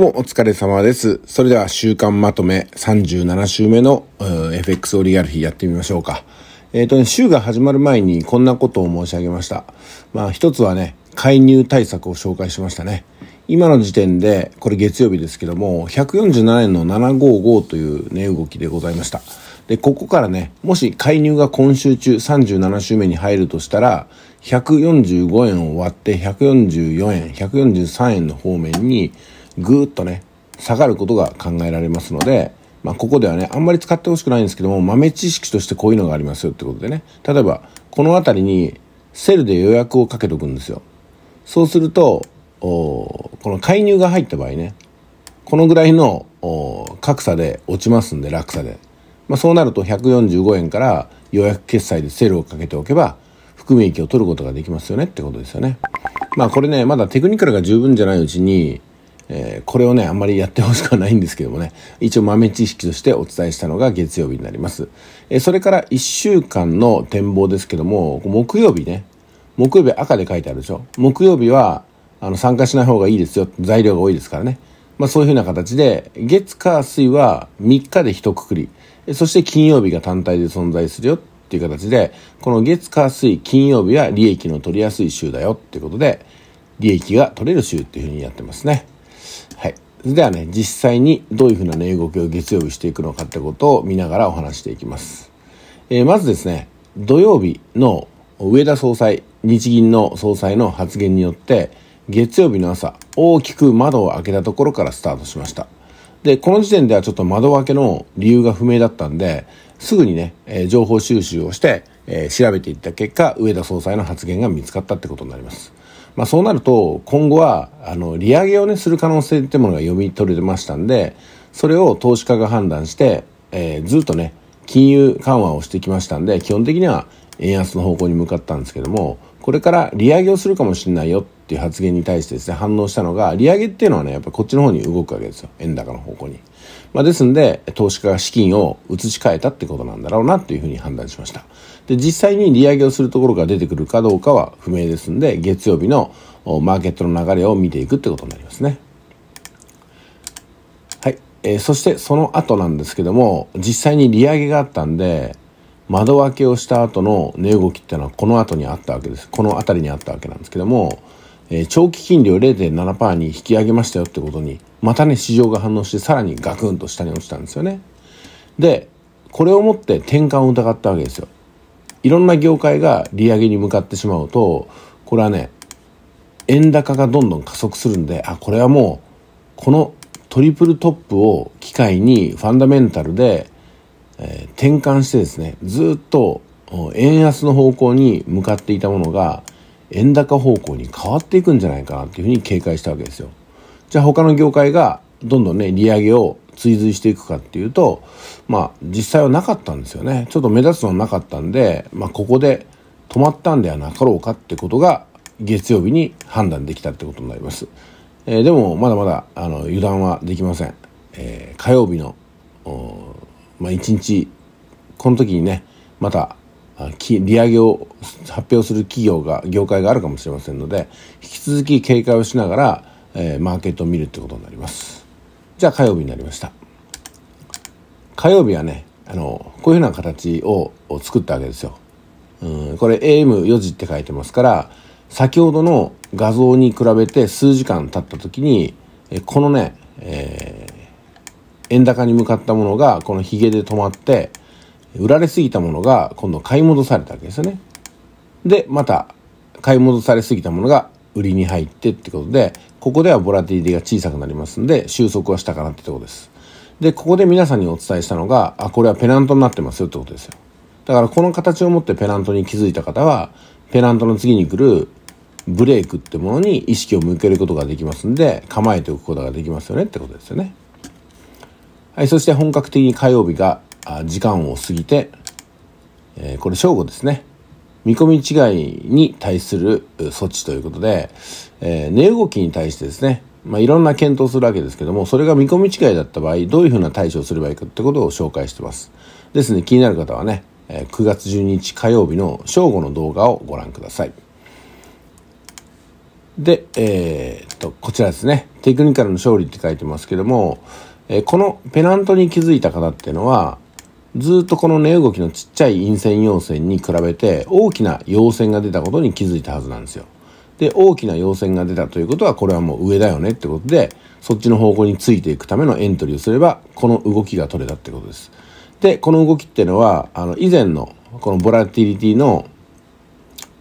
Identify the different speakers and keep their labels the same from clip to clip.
Speaker 1: どうもお疲れ様です。それでは週間まとめ37週目の FX オリアル日やってみましょうか。えっ、ー、とね、週が始まる前にこんなことを申し上げました。まあ一つはね、介入対策を紹介しましたね。今の時点で、これ月曜日ですけども、147円の755という値、動きでございました。で、ここからね、もし介入が今週中37週目に入るとしたら、145円を割って144円、143円の方面に、ぐーっとね、下がることが考えられますので、まあ、ここではね、あんまり使ってほしくないんですけども、豆知識としてこういうのがありますよってことでね、例えば、この辺りにセルで予約をかけとくんですよ。そうすると、この介入が入った場合ね、このぐらいの格差で落ちますんで、落差で。まあ、そうなると145円から予約決済でセルをかけておけば、含み益を取ることができますよねってことですよね。まあこれね、まだテクニカルが十分じゃないうちに、えー、これをね、あんまりやってほしくはないんですけどもね、一応豆知識としてお伝えしたのが月曜日になります。えー、それから1週間の展望ですけども、木曜日ね、木曜日赤で書いてあるでしょ。木曜日は、あの、参加しない方がいいですよ。材料が多いですからね。まあそういうふうな形で、月、火、水は3日で一括り。そして金曜日が単体で存在するよっていう形で、この月、火、水、金曜日は利益の取りやすい週だよっていうことで、利益が取れる週っていうふうにやってますね。ではね、実際にどういうふうな値、動きを月曜日していくのかってことを見ながらお話していきます。えー、まずですね、土曜日の上田総裁、日銀の総裁の発言によって、月曜日の朝、大きく窓を開けたところからスタートしました。で、この時点ではちょっと窓開けの理由が不明だったんで、すぐにね、えー、情報収集をして、えー、調べていった結果、上田総裁の発言が見つかったってことになります。まあ、そうなると今後はあの利上げを、ね、する可能性というものが読み取れましたんでそれを投資家が判断して、えー、ずっとね金融緩和をしてきましたんで基本的には円安の方向に向かったんですけどもこれから利上げをするかもしれないよっていう発言に対してですね反応したのが利上げっていうのはねやっぱこっちの方に動くわけですよ円高の方向に、まあ、ですんで投資家が資金を移し替えたってことなんだろうなっていうふうに判断しましたで、実際に利上げをするところが出てくるかどうかは不明ですんで、月曜日のマーケットの流れを見ていくってことになりますね。はい。えー、そしてその後なんですけども、実際に利上げがあったんで、窓開けをした後の値動きっていうのはこの後にあったわけです。この辺りにあったわけなんですけども、えー、長期金利を0.7%に引き上げましたよってことに、またね、市場が反応してさらにガクンと下に落ちたんですよね。で、これをもって転換を疑ったわけですよ。いろんな業界が利上げに向かってしまうと、これはね、円高がどんどん加速するんで、あ、これはもう、このトリプルトップを機会にファンダメンタルで、えー、転換してですね、ずっと円安の方向に向かっていたものが、円高方向に変わっていくんじゃないかなっていうふうに警戒したわけですよ。じゃあ他の業界がどんどんね、利上げを追随していくかっていうと、まあ、実際はなかったんですよね。ちょっと目立つのなかったんで、まあ、ここで止まったんではなかろうかってことが、月曜日に判断できたってことになります。えー、でも、まだまだ、あの、油断はできません。えー、火曜日の、まあ、一日、この時にね、また、利上げを発表する企業が、業界があるかもしれませんので、引き続き警戒をしながら、えー、マーケットを見るってことになります。じゃあ火曜日になりました火曜日はねあのこういうふうな形を作ったわけですようんこれ AM4 時って書いてますから先ほどの画像に比べて数時間経った時にこのね、えー、円高に向かったものがこのヒゲで止まって売られすぎたものが今度買い戻されたわけですよねでまた買い戻されすぎたものが売りに入ってってことで、ここではボラティリティが小さくなりますんで、収束はしたかなってとこです。で、ここで皆さんにお伝えしたのが、あ、これはペナントになってますよってことですよ。だからこの形を持ってペナントに気づいた方は、ペナントの次に来るブレイクってものに意識を向けることができますんで、構えておくことができますよねってことですよね。はい、そして本格的に火曜日が時間を過ぎて、えー、これ正午ですね。見込み違いに対する措置ということで、えー、値動きに対してですね、まあ、いろんな検討するわけですけども、それが見込み違いだった場合、どういうふうな対処をすればいいかってことを紹介してます。ですね、気になる方はね、9月12日火曜日の正午の動画をご覧ください。で、えー、っと、こちらですね、テクニカルの勝利って書いてますけども、えこのペナントに気づいた方っていうのは、ずっとこの値動きのちっちゃい陰線陽線に比べて大きな陽線が出たことに気づいたはずなんですよ。で、大きな陽線が出たということはこれはもう上だよねってことで、そっちの方向についていくためのエントリーをすれば、この動きが取れたってことです。で、この動きっていうのは、あの、以前のこのボラティリティの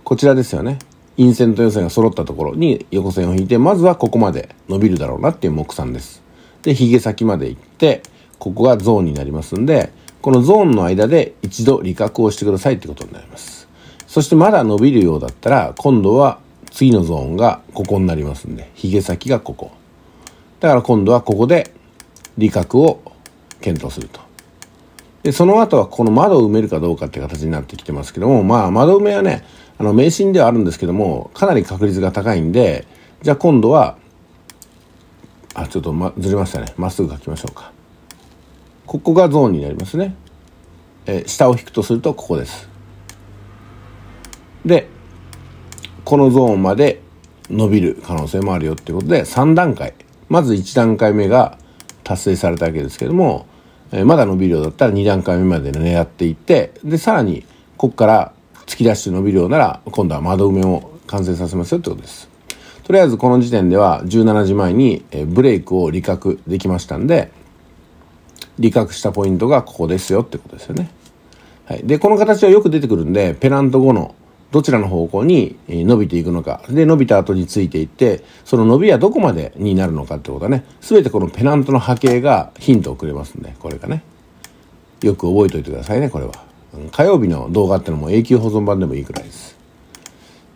Speaker 1: こちらですよね。陰線と陽線が揃ったところに横線を引いて、まずはここまで伸びるだろうなっていう目算です。で、ゲ先まで行って、ここがゾーンになりますんで、このゾーンの間で一度利確をしてくださいってことになります。そしてまだ伸びるようだったら、今度は次のゾーンがここになりますんで、髭先がここ。だから今度はここで理覚を検討すると。で、その後はこの窓を埋めるかどうかって形になってきてますけども、まあ窓埋めはね、あの迷信ではあるんですけども、かなり確率が高いんで、じゃあ今度は、あ、ちょっと、ま、ずれましたね。まっすぐ書きましょうか。ここがゾーンになりますね。えー、下を引くとするとここです。で、このゾーンまで伸びる可能性もあるよっていうことで3段階。まず1段階目が達成されたわけですけども、えー、まだ伸びるようだったら2段階目まで狙っていって、で、さらにここから突き出して伸びるようなら今度は窓埋めを完成させますよってことです。とりあえずこの時点では17時前にブレイクを利確できましたんで、理覚したポイントがここですよってことですよね。はい、でこの形はよく出てくるんでペナント後のどちらの方向に伸びていくのかで伸びた後についていってその伸びはどこまでになるのかってことはね全てこのペナントの波形がヒントをくれますんでこれがねよく覚えておいてくださいねこれは火曜日の動画ってのも永久保存版でもいいくらいです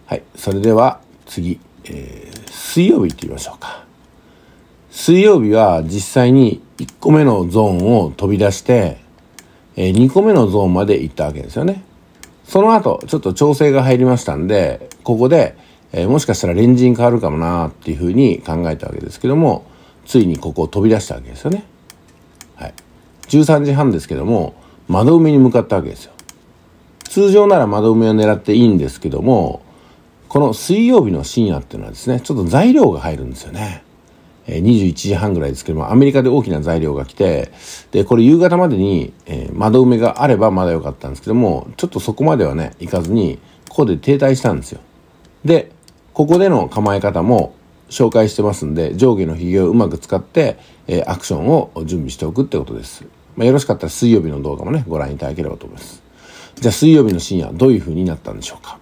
Speaker 1: はいそれでは次、えー、水曜日いってみましょうか水曜日は実際に1個目のゾーンを飛び出して、えー、2個目のゾーンまで行ったわけですよね。その後、ちょっと調整が入りましたんで、ここで、えー、もしかしたらレンジン変わるかもなっていうふうに考えたわけですけども、ついにここを飛び出したわけですよね。はい。13時半ですけども、窓埋めに向かったわけですよ。通常なら窓埋めを狙っていいんですけども、この水曜日の深夜っていうのはですね、ちょっと材料が入るんですよね。21時半ぐらいですけどもアメリカで大きな材料が来てでこれ夕方までに、え窓埋めがあればまだ良かったんですけどもちょっとそこまではね行かずにここで停滞したんですよでここでの構え方も紹介してますんで上下のひげをうまく使って、えアクションを準備しておくってことです、まあ、よろしかったら水曜日の動画もねご覧いただければと思いますじゃあ水曜日の深夜どういう風になったんでしょうか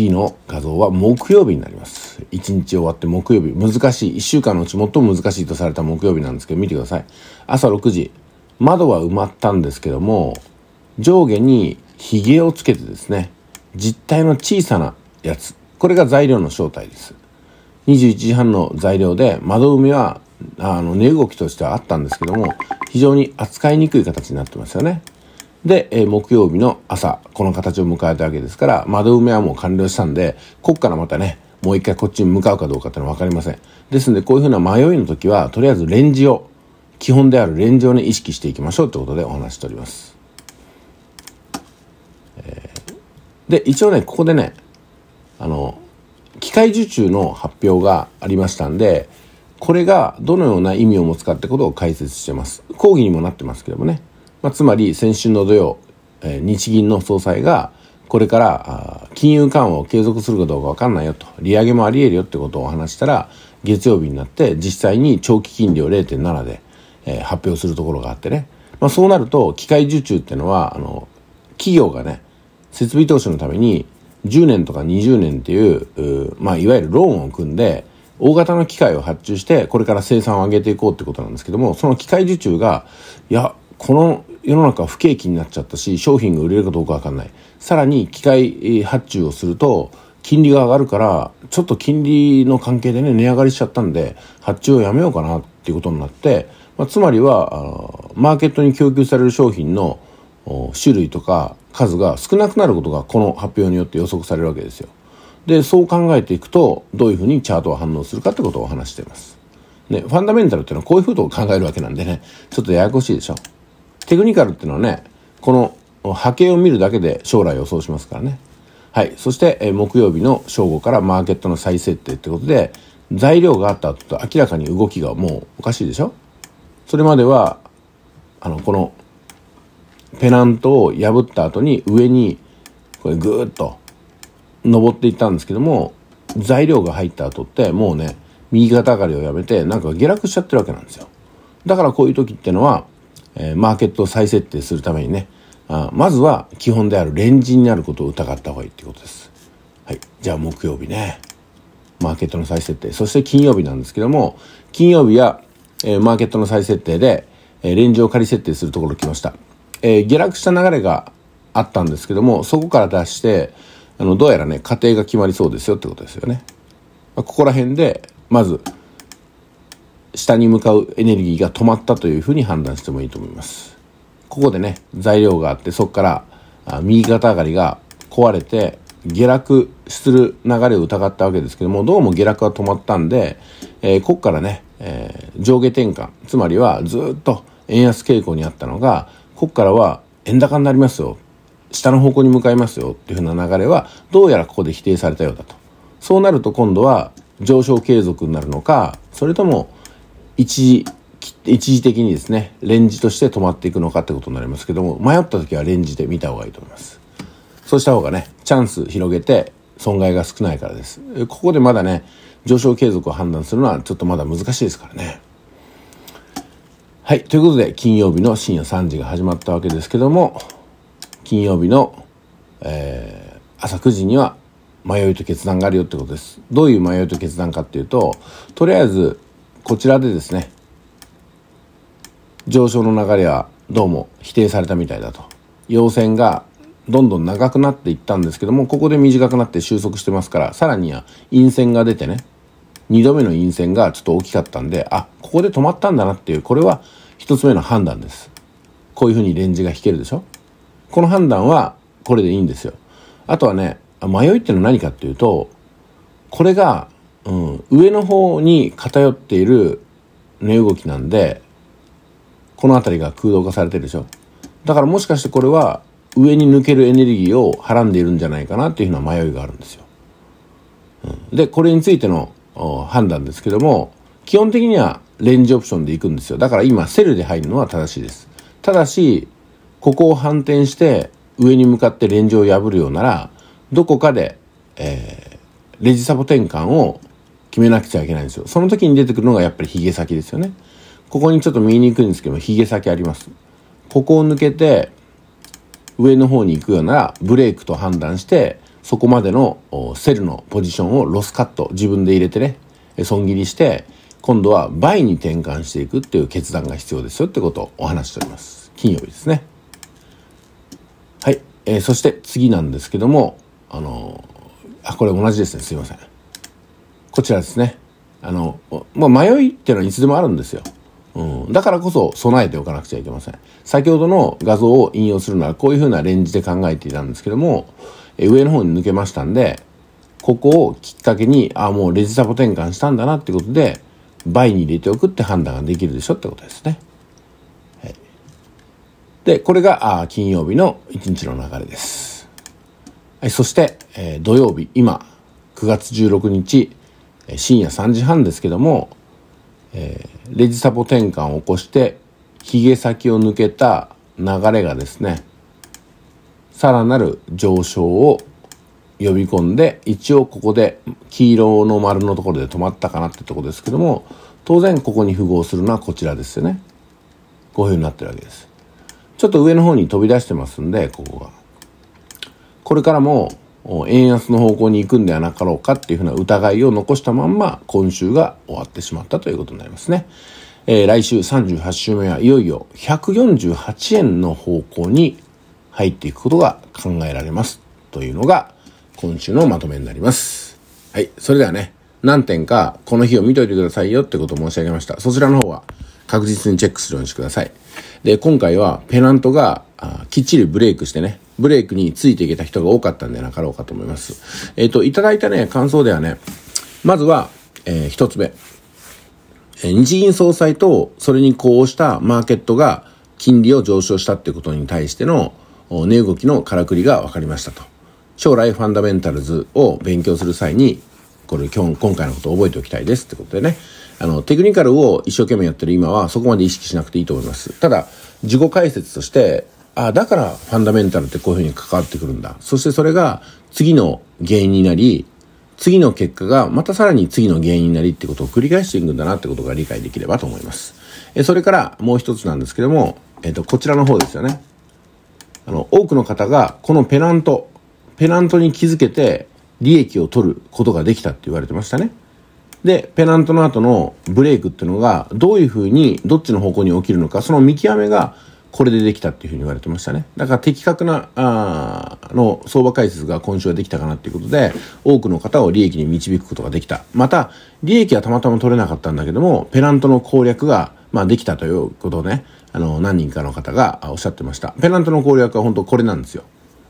Speaker 1: 次の画像は木曜日になります。1日終わって木曜日、難しい、1週間のうち最も難しいとされた木曜日なんですけど、見てください。朝6時、窓は埋まったんですけども、上下に髭をつけてですね、実体の小さなやつ、これが材料の正体です。21時半の材料で、窓埋めは、あの、値動きとしてはあったんですけども、非常に扱いにくい形になってますよね。で、え木曜日の朝、この形を迎えたわけですから、窓埋めはもう完了したんで、こっからまたね、もう一回こっちに向かうかどうかってのは分かりません。ですんで、こういうふうな迷いの時は、とりあえずレンジを、基本であるレンジをね、意識していきましょうってことでお話しております。えー、で、一応ね、ここでね、あの、機械受注の発表がありましたんで、これがどのような意味を持つかってことを解説してます。講義にもなってますけどもね。まあ、つまり先週の土曜、えー、日銀の総裁がこれから金融緩和を継続するかどうかわかんないよと利上げもあり得るよってことを話したら月曜日になって実際に長期金利を0.7で、えー、発表するところがあってね、まあ、そうなると機械受注っていうのはあの企業がね設備投資のために10年とか20年っていうまあ、いわゆるローンを組んで大型の機械を発注してこれから生産を上げていこうってことなんですけどもその機械受注がいやこの世の中は不景気になっちゃったし商品が売れるかどうか分かんないさらに機械発注をすると金利が上がるからちょっと金利の関係でね値上がりしちゃったんで発注をやめようかなっていうことになって、まあ、つまりはマーケットに供給される商品の種類とか数が少なくなることがこの発表によって予測されるわけですよ。でそう考えていくとどういうふうにチャートは反応するかってことをお話しています。ね、ファンダメンタルっていうのはこういうことを考えるわけなんでねちょっとややこしいでしょ。テクニカルっていうのはね、この波形を見るだけで将来予想しますからね。はい。そして、え木曜日の正午からマーケットの再設定ってことで、材料があった後と明らかに動きがもうおかしいでしょそれまでは、あの、このペナントを破った後に上に、これぐーっと登っていったんですけども、材料が入った後ってもうね、右肩上がりをやめて、なんか下落しちゃってるわけなんですよ。だからこういう時ってのは、えー、マーケットを再設定するためにねあまずは基本であるレンジになることを疑った方がいいっていうことです。はい、じゃあ木曜日ねマーケットの再設定そして金曜日なんですけども金曜日は、えー、マーケットの再設定で、えー、レンジを仮設定するところ来ました、えー、下落した流れがあったんですけどもそこから出してあのどうやらね家庭が決まりそうですよってことですよね、まあ、ここら辺でまず下に向かうエネルギーが止まったというふうに判断してもいいと思います。ここでね、材料があって、そこから、右肩上がりが壊れて、下落する流れを疑ったわけですけども、どうも下落は止まったんで、えー、ここからね、えー、上下転換、つまりはずっと円安傾向にあったのが、ここからは円高になりますよ。下の方向に向かいますよっていうふうな流れは、どうやらここで否定されたようだと。そうなると今度は上昇継続になるのか、それとも一時、一時的にですね、レンジとして止まっていくのかってことになりますけども、迷った時はレンジで見た方がいいと思います。そうした方がね、チャンス広げて損害が少ないからです。ここでまだね、上昇継続を判断するのはちょっとまだ難しいですからね。はい。ということで、金曜日の深夜3時が始まったわけですけども、金曜日の、えー、朝9時には迷いと決断があるよってことです。どういう迷いと決断かっていうと、とりあえずこちらでですね上昇の流れはどうも否定されたみたいだと陽線がどんどん長くなっていったんですけどもここで短くなって収束してますからさらには陰線が出てね2度目の陰線がちょっと大きかったんであここで止まったんだなっていうこれは1つ目の判断ですこういうふうにレンジが引けるでしょこの判断はこれでいいんですよあとはね迷いっていうのは何かっていうとこれがうん、上の方に偏っている値動きなんで、この辺りが空洞化されてるでしょ。だからもしかしてこれは上に抜けるエネルギーをはらんでいるんじゃないかなっていうふうな迷いがあるんですよ。うん、で、これについての判断ですけども、基本的にはレンジオプションでいくんですよ。だから今セルで入るのは正しいです。ただし、ここを反転して上に向かってレンジを破るようなら、どこかで、えー、レジサポ転換を決めなくちゃいけないんですよ。その時に出てくるのがやっぱり髭先ですよね。ここにちょっと見えにくいんですけども、ゲ先あります。ここを抜けて、上の方に行くようなら、ブレイクと判断して、そこまでのセルのポジションをロスカット、自分で入れてね、損切りして、今度は倍に転換していくっていう決断が必要ですよってことをお話しております。金曜日ですね。はい。えー、そして次なんですけども、あのー、あ、これ同じですね。すいません。こちらですね。あの、まあ、迷いっていうのはいつでもあるんですよ。うん、だからこそ備えておかなくちゃいけません。先ほどの画像を引用するならこういうふうなレンジで考えていたんですけども、え上の方に抜けましたんで、ここをきっかけに、あ、もうレジサポ転換したんだなってことで、倍に入れておくって判断ができるでしょってことですね。はい、で、これがあ金曜日の1日の流れです。はい、そして、えー、土曜日、今、9月16日、深夜3時半ですけども、えー、レジサポ転換を起こしてひげ先を抜けた流れがですねさらなる上昇を呼び込んで一応ここで黄色の丸のところで止まったかなってとこですけども当然ここに符合するのはこちらですよねこういうふうになってるわけですちょっと上の方に飛び出してますんでここがこれからも円安の方向に行くんではなかろうかっていうふうな疑いを残したまんま今週が終わってしまったということになりますね。えー、来週38週目はいよいよ148円の方向に入っていくことが考えられますというのが今週のまとめになります。はい。それではね、何点かこの日を見といてくださいよってことを申し上げました。そちらの方は確実にチェックするようにしてください。で、今回はペナントがあきっちりブレイクしてね、ブレイクについていけた人が多かったんじゃなかろうかと思います。えっ、ー、と、いただいたね、感想ではね、まずは、えー、一つ目。え日銀総裁と、それにこうしたマーケットが金利を上昇したってことに対しての、値動きのからくりが分かりましたと。将来ファンダメンタルズを勉強する際に、これ今日、今回のことを覚えておきたいですってことでね。あの、テクニカルを一生懸命やってる今はそこまで意識しなくていいと思います。ただ、自己解説として、あだからファンダメンタルってこういうふうに関わってくるんだ。そしてそれが次の原因になり、次の結果がまたさらに次の原因になりってことを繰り返していくんだなってことが理解できればと思います。えそれからもう一つなんですけども、えっ、ー、と、こちらの方ですよね。あの、多くの方がこのペナント、ペナントに気づけて利益を取ることができたって言われてましたね。で、ペナントの後のブレイクっていうのがどういうふうにどっちの方向に起きるのか、その見極めがこれでできたっていうふうに言われてましたね。だから的確な、あの、相場解説が今週はできたかなっていうことで、多くの方を利益に導くことができた。また、利益はたまたま取れなかったんだけども、ペナントの攻略が、まあ、できたということをね、あの、何人かの方がおっしゃってました。ペナントの攻略は本当これなんですよ。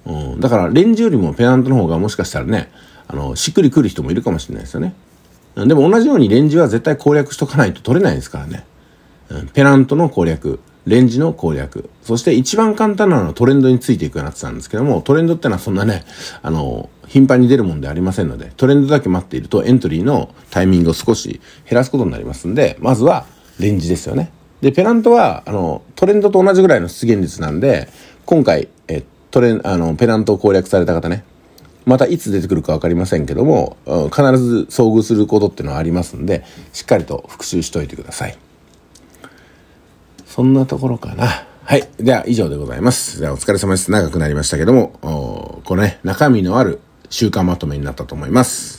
Speaker 1: うん。だから、レンジよりもペナントの方がもしかしたらね、あの、しっくりくる人もいるかもしれないですよね。でも同じようにレンジは絶対攻略しとかないと取れないですからね。ペナントの攻略。レンジの攻略。そして一番簡単なのはトレンドについていくようになってたんですけども、トレンドってのはそんなね、あの、頻繁に出るもんではありませんので、トレンドだけ待っているとエントリーのタイミングを少し減らすことになりますんで、まずはレンジですよね。で、ペナントは、あの、トレンドと同じぐらいの出現率なんで、今回、え、トレン、あの、ペナントを攻略された方ね、またいつ出てくるか分かりませんけども、必ず遭遇することっていうのはありますんで、しっかりと復習しておいてください。そんなところかな。はい。では、以上でございます。では、お疲れ様です。長くなりましたけども、おこのね、中身のある週間まとめになったと思います。